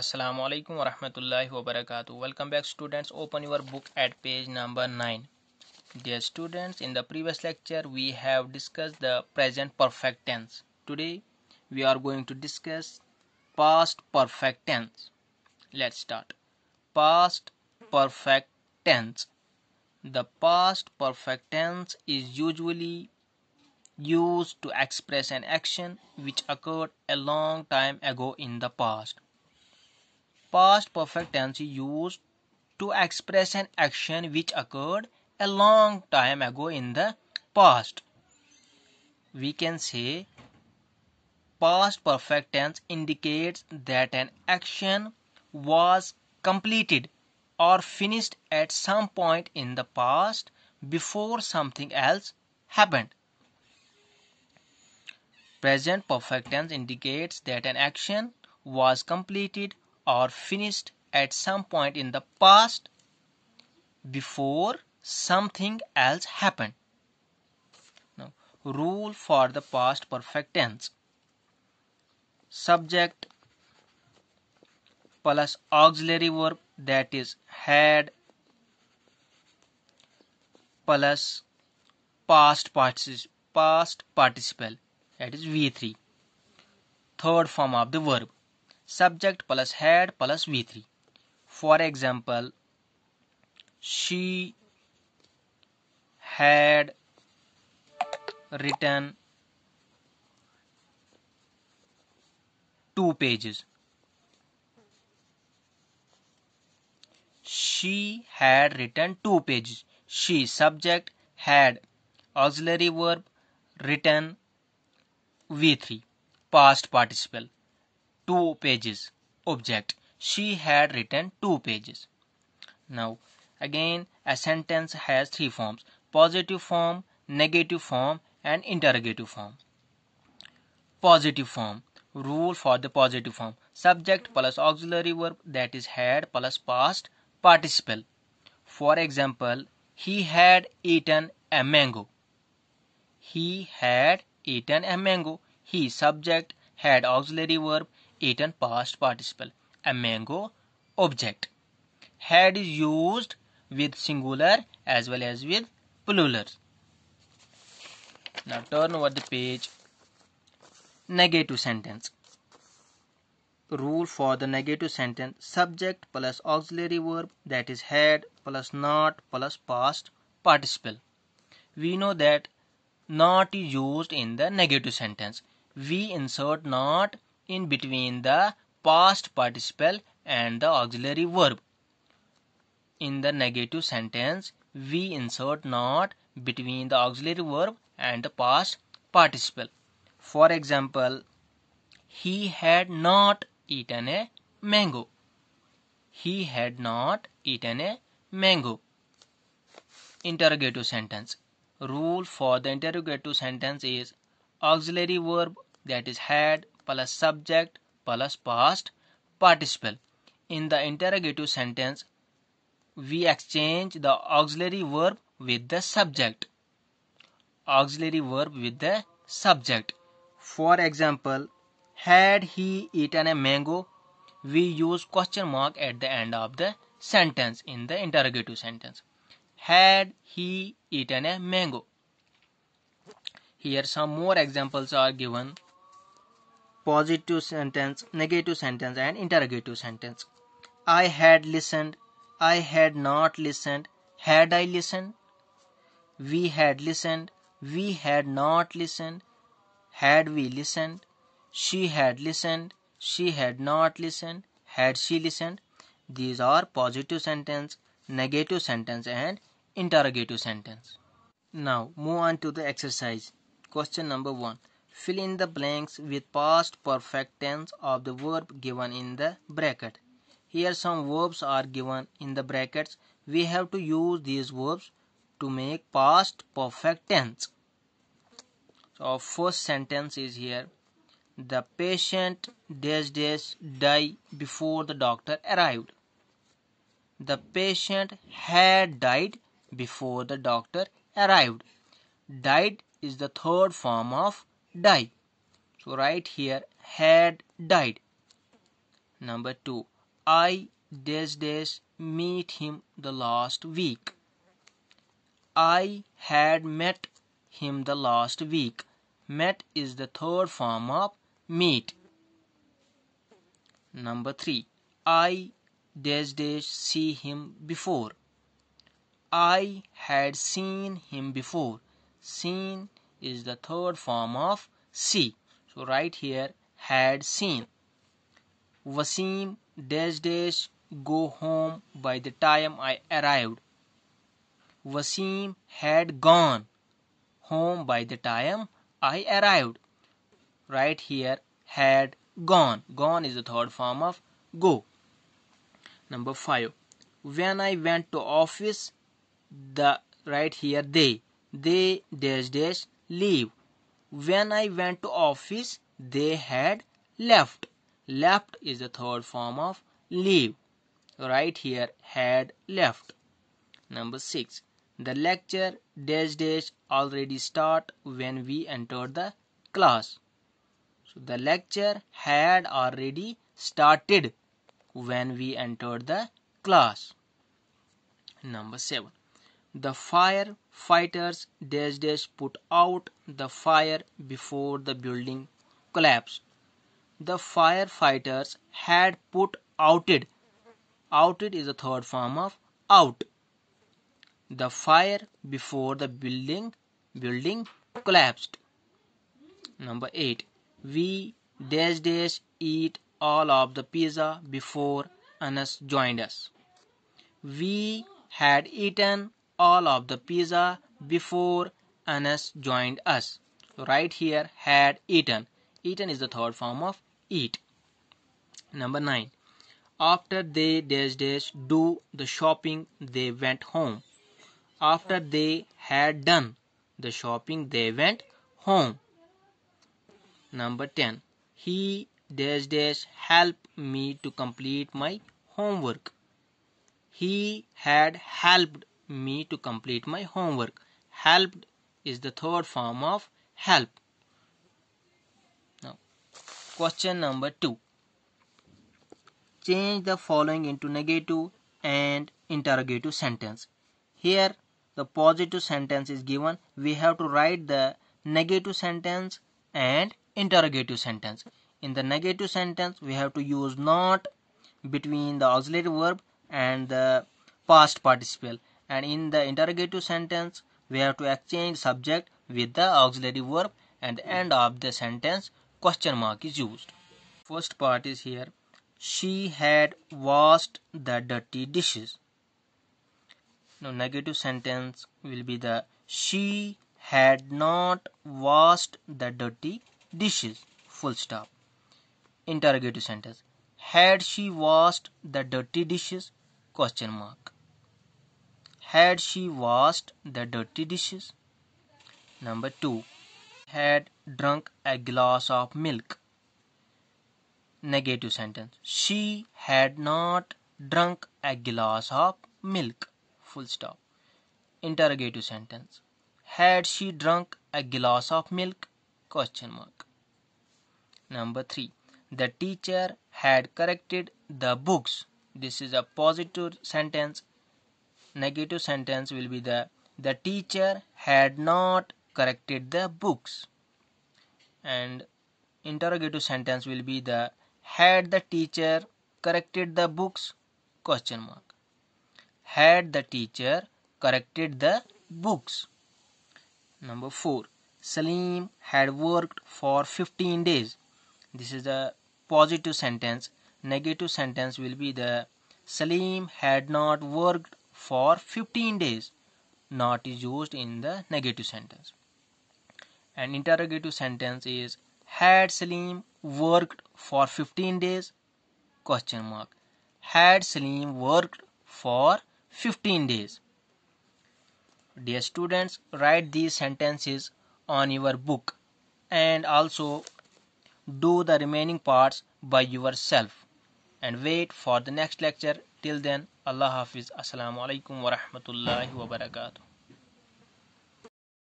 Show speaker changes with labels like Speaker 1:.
Speaker 1: Assalamu alaikum wa rahmatullahi wa barakatuh. Welcome back students. Open your book at page number 9. Dear students, in the previous lecture we have discussed the present perfect tense. Today we are going to discuss past perfect tense. Let's start. Past perfect tense. The past perfect tense is usually used to express an action which occurred a long time ago in the past past perfect tense is used to express an action which occurred a long time ago in the past. We can say past perfect tense indicates that an action was completed or finished at some point in the past before something else happened. Present perfect tense indicates that an action was completed or finished at some point in the past before something else happened. Now, rule for the past perfect tense. Subject plus auxiliary verb that is had plus past participle. past participle that is V3 third form of the verb subject plus had plus v3 for example she had written two pages she had written two pages she subject had auxiliary verb written v3 past participle two pages object she had written two pages now again a sentence has three forms positive form negative form and interrogative form positive form rule for the positive form subject plus auxiliary verb that is had plus past participle for example he had eaten a mango he had eaten a mango he subject had auxiliary verb eaten past participle a mango object had is used with singular as well as with plural now turn over the page negative sentence rule for the negative sentence subject plus auxiliary verb that is had plus not plus past participle we know that not is used in the negative sentence we insert not in between the past participle and the auxiliary verb. In the negative sentence, we insert not between the auxiliary verb and the past participle. For example, he had not eaten a mango. He had not eaten a mango. Interrogative sentence. Rule for the interrogative sentence is auxiliary verb that is had plus subject plus past participle. In the interrogative sentence, we exchange the auxiliary verb with the subject. Auxiliary verb with the subject. For example, had he eaten a mango? We use question mark at the end of the sentence in the interrogative sentence. Had he eaten a mango? Here some more examples are given positive sentence, negative sentence and interrogative sentence. I had listened, I had not listened, had I listened, we had listened, we had not listened, had we listened, she had listened, she had not listened, had she listened. These are positive sentence, negative sentence and interrogative sentence. Now move on to the exercise. Question number 1. Fill in the blanks with past perfect tense of the verb given in the bracket. Here some verbs are given in the brackets. We have to use these verbs to make past perfect tense. So our first sentence is here. The patient dash dash die before the doctor arrived. The patient had died before the doctor arrived. Died is the third form of die so right here had died number 2 i dash dash meet him the last week i had met him the last week met is the third form of meet number 3 i dash dash see him before I had seen him before. Seen is the third form of see. So right here had seen. Wasim dash dash go home by the time I arrived. Wasim had gone home by the time I arrived. Right here had gone. Gone is the third form of go. Number five. When I went to office, the right here they they dash dash leave. When I went to office, they had left. Left is the third form of leave. Right here, had left. Number 6. The lecture dash dash already start when we entered the class. So the lecture had already started when we entered the class. Number 7. The fire fighters dash dash put out the fire before the building collapsed. The firefighters had put outed. Outed is the third form of out. The fire before the building building collapsed. Number 8. We dash dash eat all of the pizza before Anas joined us. We had eaten all of the pizza before Anas joined us. So right here, had eaten. Eaten is the third form of eat. Number 9. After they dash dash do the shopping, they went home. After they had done the shopping, they went home. Number 10. He dash dash helped me to complete my homework. He had helped me to complete my homework. Helped is the third form of help. Now, question number two. Change the following into negative and interrogative sentence. Here, the positive sentence is given. We have to write the negative sentence and interrogative sentence. In the negative sentence, we have to use not between the auxiliary verb and the past participle and in the interrogative sentence we have to exchange subject with the auxiliary verb and the end of the sentence question mark is used. First part is here. She had washed the dirty dishes. Now negative sentence will be the she had not washed the dirty dishes. Full stop. Interrogative sentence. Had she washed the dirty dishes? Question mark. Had she washed the dirty dishes? Number 2. Had drunk a glass of milk. Negative sentence. She had not drunk a glass of milk. Full stop. Interrogative sentence. Had she drunk a glass of milk? Question mark. Number 3. The teacher had corrected the books. This is a positive sentence negative sentence will be the the teacher had not corrected the books and interrogative sentence will be the had the teacher corrected the books question mark had the teacher corrected the books number 4 salim had worked for 15 days this is the positive sentence negative sentence will be the salim had not worked for 15 days not is used in the negative sentence an interrogative sentence is had Salim worked for 15 days question mark had Salim worked for 15 days dear students write these sentences on your book and also do the remaining parts by yourself and wait for the next lecture Till then, Allah Hafiz. Assalamu alaikum wa rahmatullahi wa barakatuh.